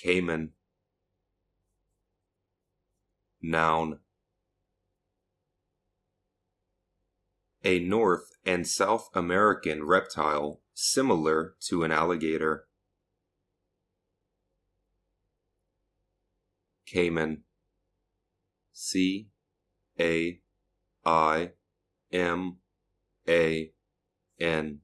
Cayman. Noun. A North and South American reptile similar to an alligator. Cayman. C A I M A N.